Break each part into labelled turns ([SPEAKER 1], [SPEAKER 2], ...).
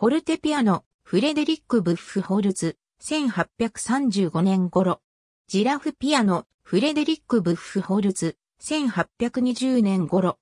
[SPEAKER 1] ホルテピアノ、フレデリック・ブッフホルツ、1835年頃。ジラフピアノ、フレデリック・ブッフホルツ、1820年頃。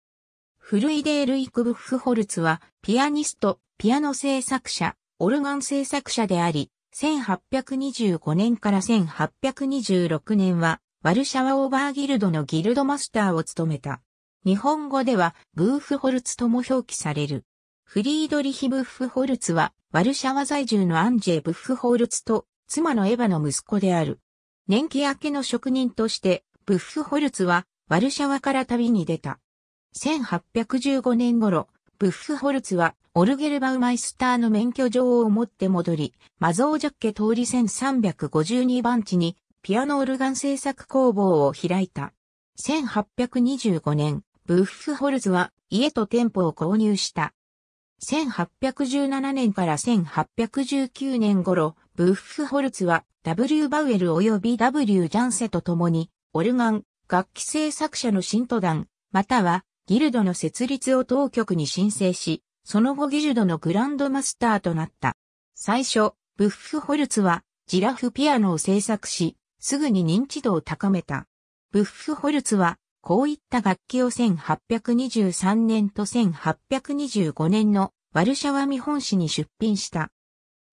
[SPEAKER 1] フルイデール・イク・ブッフホルツは、ピアニスト、ピアノ製作者、オルガン製作者であり、1825年から1826年は、ワルシャワ・オーバーギルドのギルドマスターを務めた。日本語では、ブーフホルツとも表記される。フリードリヒ・ブッフホルツは、ワルシャワ在住のアンジェ・ブッフホルツと、妻のエヴァの息子である。年季明けの職人として、ブッフホルツは、ワルシャワから旅に出た。1815年頃、ブッフホルツは、オルゲルバウマイスターの免許状を持って戻り、マゾージャッケ通り1352番地に、ピアノオルガン製作工房を開いた。1825年、ブッフホルツは、家と店舗を購入した。1817年から1819年頃、ブッフホルツは W. バウエル及び W. ジャンセと共に、オルガン、楽器製作者の信徒団、またはギルドの設立を当局に申請し、その後ギルドのグランドマスターとなった。最初、ブッフホルツはジラフピアノを制作し、すぐに認知度を高めた。ブッフホルツはこういった楽器を1823年と1825年のワルシャワ見本市に出品した。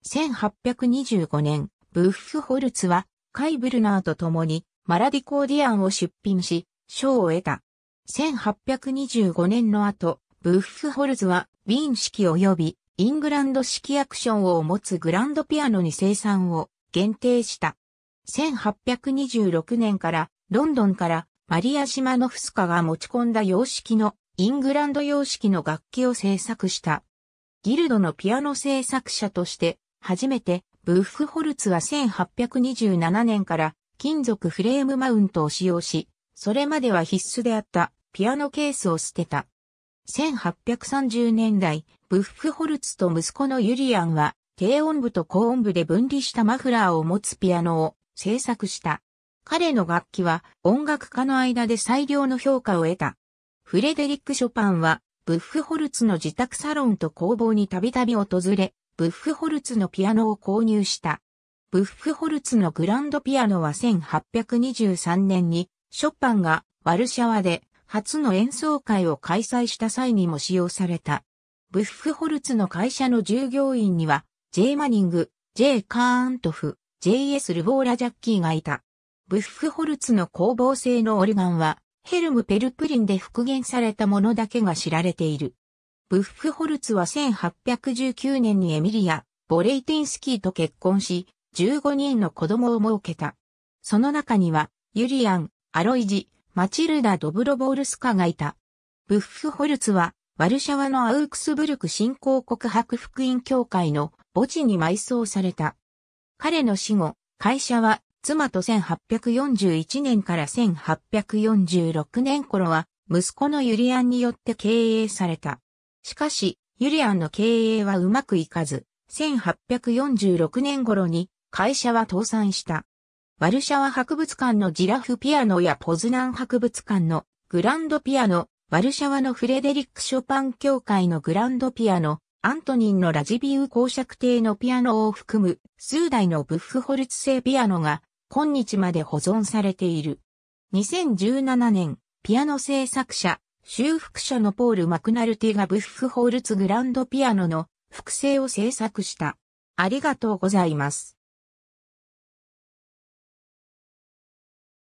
[SPEAKER 1] 1825年、ブッフホルツはカイブルナーと共にマラディコーディアンを出品し、賞を得た。1825年の後、ブッフホルツはウィーン式及びイングランド式アクションを持つグランドピアノに生産を限定した。1826年からロンドンからマリア・シマノフスカが持ち込んだ様式のイングランド様式の楽器を制作した。ギルドのピアノ制作者として、初めてブッフホルツは1827年から金属フレームマウントを使用し、それまでは必須であったピアノケースを捨てた。1830年代、ブッフホルツと息子のユリアンは低音部と高音部で分離したマフラーを持つピアノを制作した。彼の楽器は音楽家の間で最良の評価を得た。フレデリック・ショパンは、ブッフホルツの自宅サロンと工房にたびたび訪れ、ブッフホルツのピアノを購入した。ブッフホルツのグランドピアノは1823年に、ショパンがワルシャワで初の演奏会を開催した際にも使用された。ブッフホルツの会社の従業員には、J. マニング、J. カーントフ、J.S. ルボーラ・ジャッキーがいた。ブッフホルツの工房製のオルガンは、ヘルム・ペルプリンで復元されたものだけが知られている。ブッフホルツは1819年にエミリア・ボレイティンスキーと結婚し、15人の子供を設けた。その中には、ユリアン、アロイジ、マチルダ・ドブロボールスカがいた。ブッフホルツは、ワルシャワのアウクスブルク新興国白福音協会の墓地に埋葬された。彼の死後、会社は妻と1841年から1846年頃は、息子のユリアンによって経営された。しかし、ユリアンの経営はうまくいかず、1846年頃に会社は倒産した。ワルシャワ博物館のジラフピアノやポズナン博物館のグランドピアノ、ワルシャワのフレデリック・ショパン協会のグランドピアノ、アントニンのラジビウ公爵邸のピアノを含む数台のブッフホルツ製ピアノが今日まで保存されている。2017年、ピアノ制作者、修復者のポール・マクナルティがブッフホールツグランドピアノの複製を制作した。ありがとうございます。